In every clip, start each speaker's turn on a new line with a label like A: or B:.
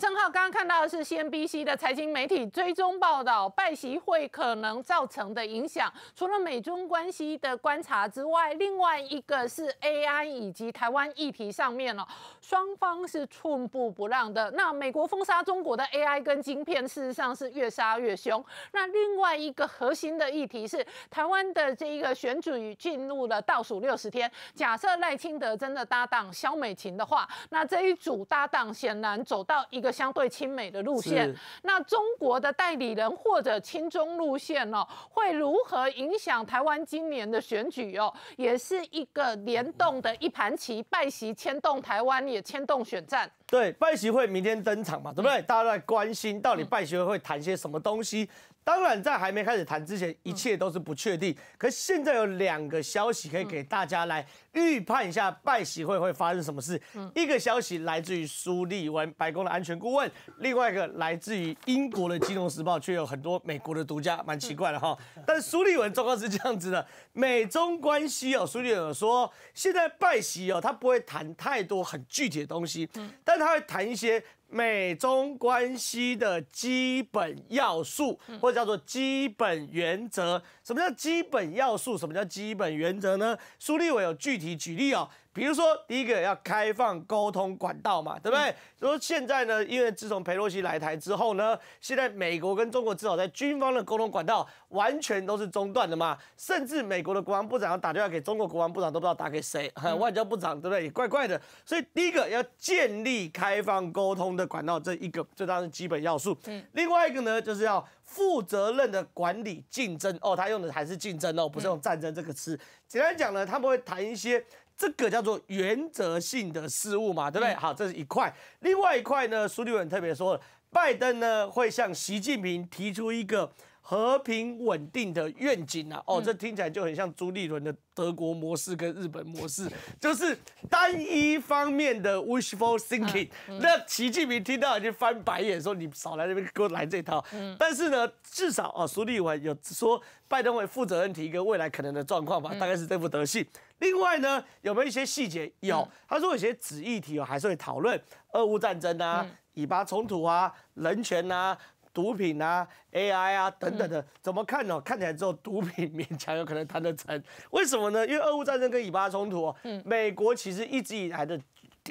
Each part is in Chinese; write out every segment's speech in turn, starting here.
A: 正浩刚刚看到的是 CNBC 的财经媒体追踪报道，拜席会可能造成的影响。除了美中关系的观察之外，另外一个是 AI 以及台湾议题上面哦，双方是寸步不让的。那美国封杀中国的 AI 跟晶片，事实上是越杀越凶。那另外一个核心的议题是台湾的这一个选举进入了倒数六十天，假设赖清德真的搭档萧美琴的话，那这一组搭档显然走到一。一个相对亲美的路线，那中国的代理人或者亲中路线哦，会如何影响台湾今年的选举哦？也是一个联动的一盘棋，拜席牵动台湾，也牵动选战。
B: 对，拜席会明天登场嘛，对不对？大家在关心到底拜席会会谈些什么东西。当然，在还没开始谈之前，一切都是不确定。可现在有两个消息可以给大家来预判一下，拜习会会发生什么事。一个消息来自于苏利文，白宫的安全顾问；另外一个来自于英国的《金融时报》，却有很多美国的独家，蛮奇怪的哈。但苏利文状况是这样子的：美中关系哦，苏利文说，现在拜习哦，他不会谈太多很具体的东西，但他会谈一些。美中关系的基本要素，或者叫做基本原则，什么叫基本要素？什么叫基本原则呢？苏立伟有具体举例哦。比如说，第一个要开放沟通管道嘛，对不对？说现在呢，因为自从佩洛西来台之后呢，现在美国跟中国至少在军方的沟通管道完全都是中断的嘛，甚至美国的国防部长要打电话给中国国防部长都不知道打给谁，外交部长对不对？也怪怪的。所以第一个要建立开放沟通的管道，这一个这当是基本要素。嗯。另外一个呢，就是要负责任的管理竞争哦，他用的还是竞争哦，不是用战争这个词。简单讲呢，他们会谈一些。这个叫做原则性的事物嘛，对不对？好，这是一块。另外一块呢，苏立文特别说，拜登呢会向习近平提出一个。和平稳定的愿景啊，哦，这听起来就很像朱立伦的德国模式跟日本模式，就是单一方面的 wishful thinking。那习近平听到已经翻白眼，说你少来这边给我来这套。但是呢，至少啊，苏立文有说拜登委负责人提一个未来可能的状况吧，大概是这副德性。另外呢，有没有一些细节？有，他说有些子议题哦还是会讨论俄乌战争啊、以巴冲突啊、人权啊。毒品啊，AI 啊等等的，怎么看呢？看起来之后毒品勉强有可能谈得成，为什么呢？因为俄乌战争跟以巴冲突，美国其实一直以来的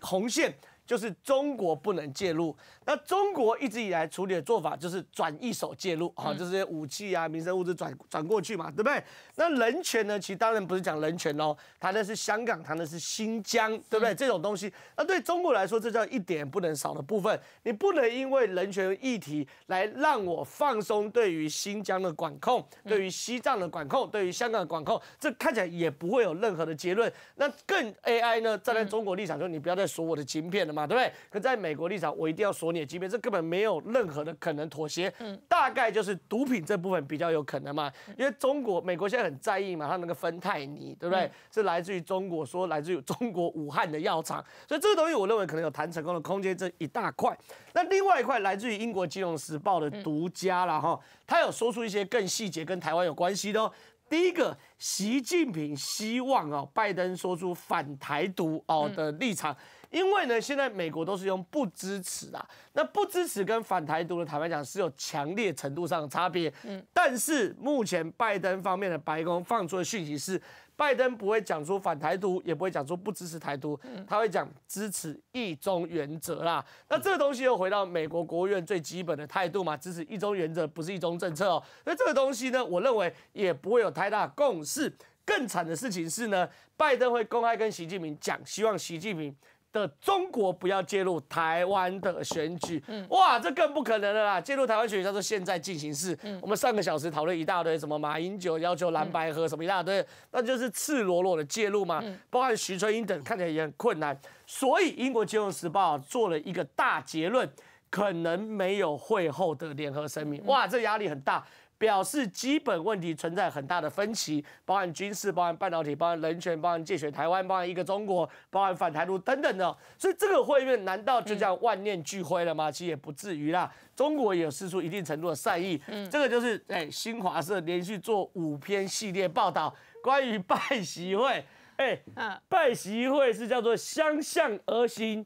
B: 红线。就是中国不能介入，那中国一直以来处理的做法就是转一手介入，好，就是武器啊、民生物资转转过去嘛，对不对？那人权呢？其实当然不是讲人权哦，谈的是香港，谈的是新疆，对不对？这种东西，那对中国来说，这叫一点不能少的部分。你不能因为人权议题来让我放松对于新疆的管控，对于西藏的管控，对于香港的管控，这看起来也不会有任何的结论。那更 AI 呢？站在中国立场说，你不要再锁我的芯片了嘛。对不对？可在美国立场，我一定要锁你的级别，这根本没有任何的可能妥协。嗯，大概就是毒品这部分比较有可能嘛，因为中国、美国现在很在意嘛，它那个芬太尼，对不对？是来自于中国，说来自于中国武汉的药厂，所以这个东西我认为可能有谈成功的空间，这一大块。那另外一块来自于英国金融时报的独家了哈，他有说出一些更细节跟台湾有关系的。第一个，习近平希望啊，拜登说出反台独哦的立场。因为呢，现在美国都是用不支持啊，那不支持跟反台独的坦白讲是有强烈程度上的差别。嗯，但是目前拜登方面的白宫放出的讯息是，拜登不会讲出反台独，也不会讲出不支持台独，他会讲支持一中原则啦。那这个东西又回到美国国务院最基本的态度嘛，支持一中原则不是一中政策哦。所以这个东西呢，我认为也不会有太大共识。更惨的事情是呢，拜登会公开跟习近平讲，希望习近平。的中国不要介入台湾的选举，嗯，哇，这更不可能了啦！介入台湾选举，叫做现在进行式，嗯，我们上个小时讨论一大堆，什么马英九要求蓝白河什么一大堆，那就是赤裸裸的介入嘛。包含徐春英等，看起来也很困难。所以英国金融时报做了一个大结论，可能没有会后的联合声明，哇，这压力很大。表示基本问题存在很大的分歧，包含军事、包含半导体、包含人权、包含借选台湾、包含一个中国、包含反台独等等的，所以这个会面难道就叫万念俱灰了吗？其实也不至于啦，中国也有施出一定程度的善意。嗯，这个就是哎，新华社连续做五篇系列报道关于拜习会，哎，拜习会是叫做相向而行，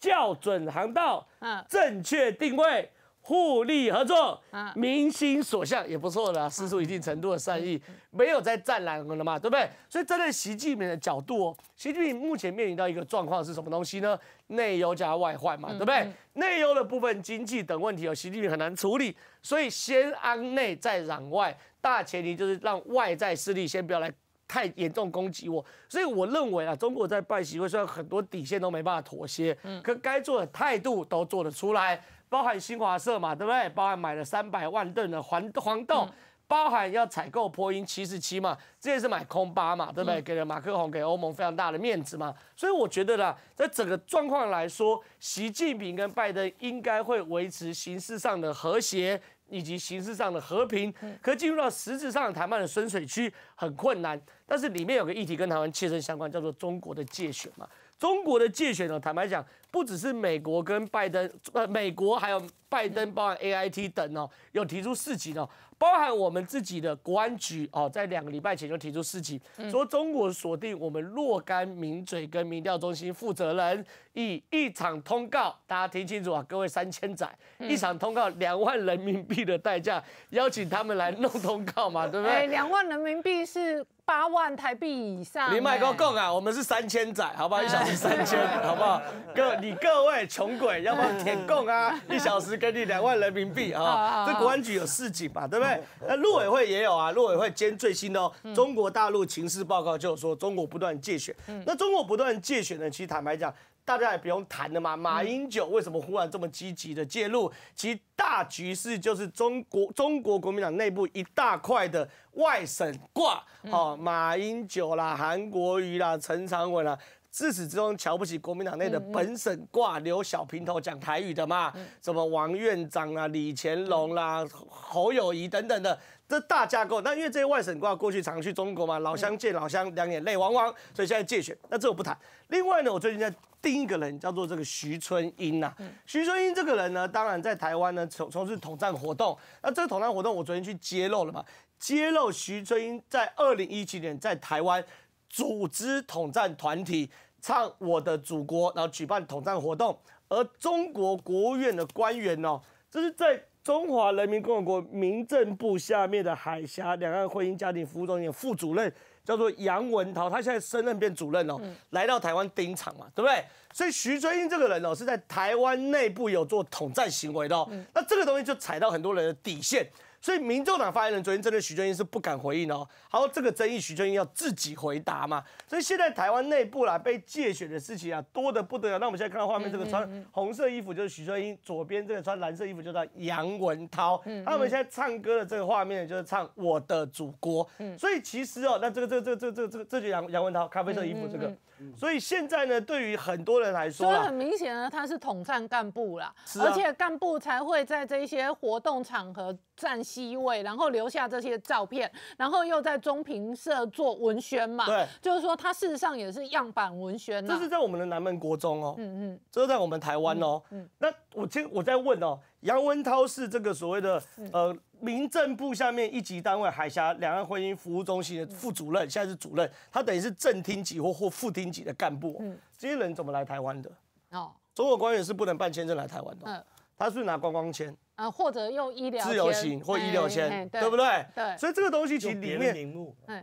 B: 校准航道，正确定位。互利合作，民心所向也不错的，施出一定程度的善意，没有在占蓝了嘛，对不对？所以站在习近平的角度，习近平目前面临到一个状况是什么东西呢？内忧加外患嘛，对不对？内忧的部分经济等问题，哦，习近平很难处理，所以先安内再攘外，大前提就是让外在势力先不要来太严重攻击我。所以我认为啊，中国在办席会，虽然很多底线都没办法妥协，嗯，可该做的态度都做得出来。包含新华社嘛，对不对？包含买了三百万吨的黄黄豆，包含要采购波音七十七嘛，这也是买空八嘛，对不对？给了马克宏给欧盟非常大的面子嘛，所以我觉得啦，在整个状况来说，习近平跟拜登应该会维持形式上的和谐以及形式上的和平，可进入到实质上的谈判的深水区很困难。但是里面有个议题跟台湾切身相关，叫做中国的界选嘛。中国的界选呢？坦白讲，不只是美国跟拜登，呃，美国还有拜登，包含 AIT 等哦，有提出事情哦。包含我们自己的国安局哦，在两个礼拜前就提出事情，说中国锁定我们若干名嘴跟民调中心负责人，以一场通告，大家听清楚啊，各位三千载，一场通告两万人民币的代价，邀请他们来弄通告嘛，对不对？哎，
A: 两万人民币是。八万台币以上，你卖高
B: 供啊！我们是三千仔，好不好？一小时三千，好不好？各你各位穷鬼，要不要填供啊？一小时给你两万人民币啊！这国安局有市井嘛，对不对？那陆委会也有啊，陆委会兼最新的中国大陆情势报告就是说，中国不断借选。那中国不断借选呢？其实坦白讲。大家也不用谈了嘛。马英九为什么忽然这么积极的介入？其实大局势就是中国中国国民党内部一大块的外省挂，哈，马英九啦、韩国瑜啦、陈长文啦，自始至终瞧不起国民党内的本省挂，留小平头讲台语的嘛，什么王院长啊、李乾隆啦、侯友谊等等的。这大架构，那因为这些外省官过去常去中国嘛，老乡见老乡两眼泪汪汪，所以现在借选，那这我不谈。另外呢，我最近在盯一个人，叫做这个徐春英呐。徐春英这个人呢，当然在台湾呢从从事统战活动。那这个统战活动，我昨天去揭露了嘛，揭露徐春英在二零一七年在台湾组织统战团体，唱我的祖国，然后举办统战活动，而中国国务院的官员呢，这是在。中华人民共和国民政部下面的海峡两岸婚姻家庭服务中心副主任叫做杨文涛，他现在升任变主任喽，来到台湾盯场嘛，对不对？所以徐春英这个人哦，是在台湾内部有做统战行为的，那这个东西就踩到很多人的底线。所以，民众党发言人昨天针对徐正英是不敢回应哦。好，这个争议徐正英要自己回答嘛。所以现在台湾内部啦，被借选的事情啊多的不得了。那我们现在看到画面，这个穿红色衣服就是徐正英，左边这个穿蓝色衣服就是杨文涛。那我们现在唱歌的这个画面就是唱《我的祖国》。嗯。所以其实哦，那这个、这个、这个、这个、这个、这就杨杨文涛咖啡色衣服这个。嗯。所以现在呢，对于很多人来说，所以很
A: 明显呢，他是统战干部啦。是。而且干部才会在这些活动场合站。西位，然后留下这些照片，然后又在中评社做文宣嘛。对，就是说他事实上也是样板文
B: 宣。这是在我们的南门国中哦。嗯嗯。这是在我们台湾哦。嗯。那我今我在问哦，杨文涛是这个所谓的呃民政部下面一级单位海峡两岸婚姻服务中心的副主任，现在是主任，他等于是正厅级或或副厅级的干部。嗯。这些人怎么来台湾的？哦。中国官员是不能办签证来台湾的。嗯。他是拿观光签。
A: 啊，或者用医疗自由行或医疗先对不对？对。所以这
B: 个东西其实里面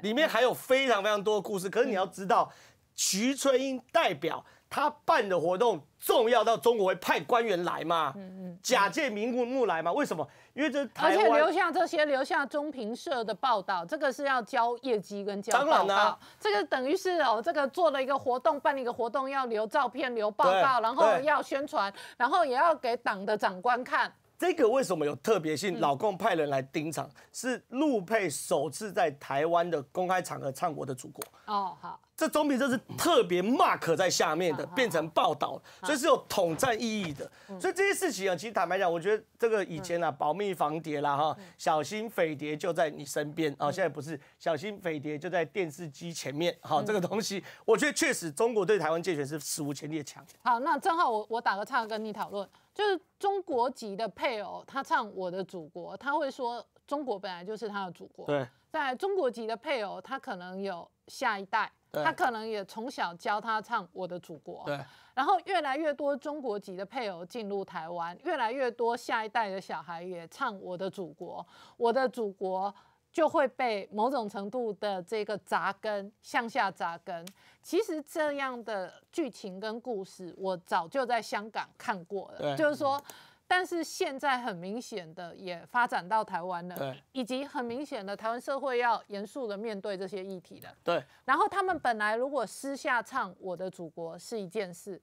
B: 里面还有非常非常多的故事。可是你要知道，徐春英代表他办的活动重要到中国会派官员来嘛？嗯嗯。假借名目来嘛？为什么？因为这而且留下
A: 这些留下中评社的报道，这个是要交业绩跟交报告。当然啊，这个等于是哦，这个做了一个活动，办了一个活动要留照片、留报告，然后要宣传，然后也要给党的长官看。
B: 这个为什么有特别性？老共派人来盯场，是陆配首次在台湾的公开场合唱《我的祖国》。哦，好，这总比这是特别 mark 在下面的变成报道，所以是有统战意义的。所以这些事情啊，其实坦白讲，我觉得这个以前啊，保密防谍啦，哈，小心匪谍就在你身边啊。现在不是，小心匪谍就在电视机前面。好，这个东西，我觉得确实中国对台湾健权是史无前例的强。
A: 好，那正好我我打个岔跟你讨论。就是中国籍的配偶，他唱《我的祖国》，他会说中国本来就是他的祖国。对，在中国籍的配偶，他可能有下一代，他可能也从小教他唱《我的祖国》。对，然后越来越多中国籍的配偶进入台湾，越来越多下一代的小孩也唱《我的祖国》，我的祖国。就会被某种程度的这个扎根向下扎根。其实这样的剧情跟故事，我早就在香港看过了。就是说，但是现在很明显的也发展到台湾了。以及很明显的台湾社会要严肃的面对这些议题了。对。然后他们本来如果私下唱《我的祖国》是一件事，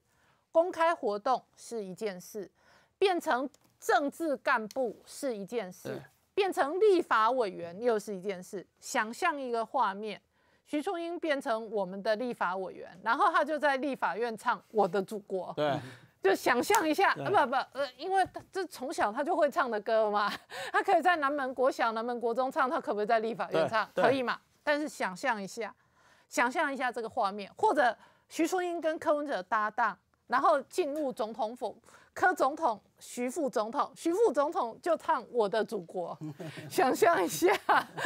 A: 公开活动是一件事，变成政治干部是一件事。变成立法委员又是一件事。想象一个画面，徐淑英变成我们的立法委员，然后他就在立法院唱《我的祖国》。对，就想象一下，不不呃，因为这从小他就会唱的歌嘛，他可以在南门国小、南门国中唱，他可不可以在立法院唱？可以嘛？但是想象一下，想象一下这个画面，或者徐淑英跟柯文哲搭档，然后进入总统府。柯总统、徐副总统、徐副总统就唱《我的祖国》，想象一下，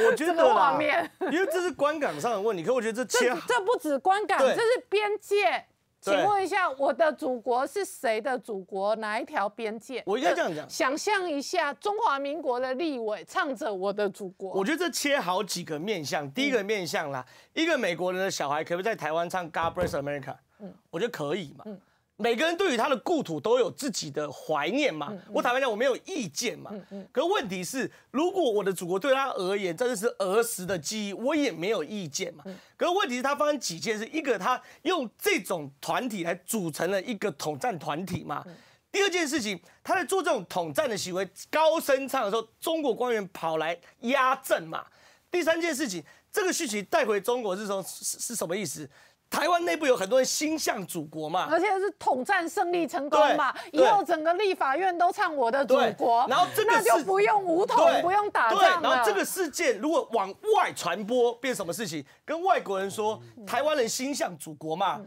A: 我觉得画面，
B: 因为这是观感上的问题。可我觉得这切，
A: 这不止观感，这是边界。请问一下，《我的祖国》是谁的祖国？哪一条边界？我应该这样讲。想象一下，中华民国的立委唱着《我的祖国》，我觉
B: 得这切好几个面向。第一个面向啦，一个美国人的小孩可不可以在台湾唱《God Bless America》？嗯，我觉得可以嘛。嗯。每个人对于他的故土都有自己的怀念嘛。我坦白讲，我没有意见嘛。可问题是，如果我的祖国对他而言真的是儿时的记忆，我也没有意见嘛。可问题是，他发生几件事：一个，他用这种团体来组成了一个统战团体嘛；第二件事情，他在做这种统战的行为，高声唱的时候，中国官员跑来压阵嘛；第三件事情，这个讯息带回中国是时是是什么意思？台湾内部有很多人心向祖国嘛，而
A: 且是统战胜利成功嘛，以后整个立法院都唱我的祖国，然后这就不用武统，不用打仗了。然后这个
B: 事件如果往外传播，变什么事情？跟外国人说，台湾人心向祖国嘛，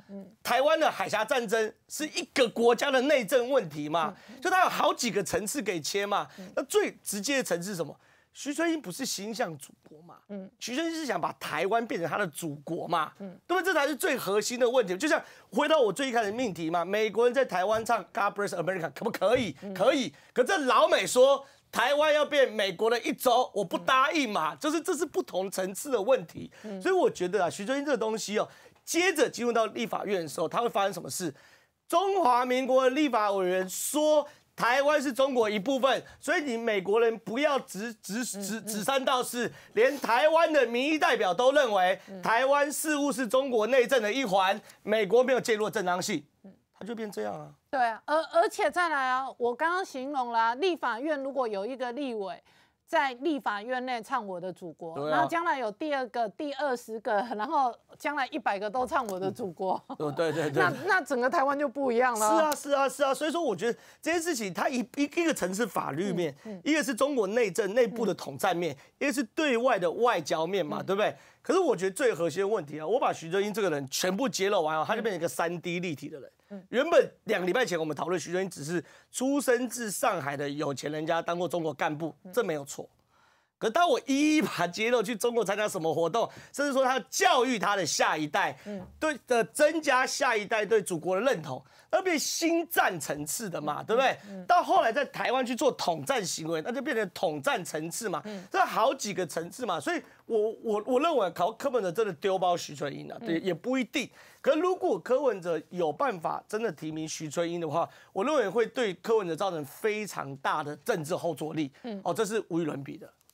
B: 台湾的海峡战争是一个国家的内政问题嘛，就它有好几个层次给切嘛，那最直接的层次是什么？徐春英不是心向祖国嘛？嗯，徐春英是想把台湾变成他的祖国嘛？嗯，不对？这才是最核心的问题。就像回到我最一开始命题嘛，美国人在台湾唱 God Bless America 可不可以？可以。可这老美说台湾要变美国的一州，我不答应嘛。就是这是不同层次的问题。所以我觉得啊，徐春英这东西哦，接着进入到立法院的时候，他会发生什么事？中华民国立法委员说。台湾是中国一部分，所以你美国人不要只只只只三道四，连台湾的民意代表都认为台湾事务是中国内政的一环，美国没有介入正当性，他就变这样啊。
A: 对啊，而而且再来啊，我刚刚形容啦，立法院如果有一个立委。在立法院内唱我的祖国，然后将来有第二个、第二十个，然后将来一百个都唱我的祖国。
B: 哦，对对 对，那
A: 那整个台湾就不一样了。是啊，
B: 是啊，是啊，所以说我觉得这件事情，它一一个层次法律面，一个是中国内政内部的统战面，一个是对外的外交面嘛，对不对？可是我觉得最核心的问题啊，我把徐峥英这个人全部揭露完啊，他就变成一个三 D 立体的人。原本两个礼拜前我们讨论徐峥英，只是出生自上海的有钱人家，当过中国干部，这没有错。可当我一一把揭露去中国参加什么活动，甚至说他教育他的下一代，对的，增加下一代对祖国的认同，而被新战层次的嘛，对不对？到后来在台湾去做统战行为，那就变成统战层次嘛，这好几个层次嘛。所以，我我我认为考柯文哲真的丢包徐春英了，对，也不一定。可如果柯文哲有办法真的提名徐春英的话，我认为会对柯文哲造成非常大的政治后坐力，嗯，哦，这是无与伦比的。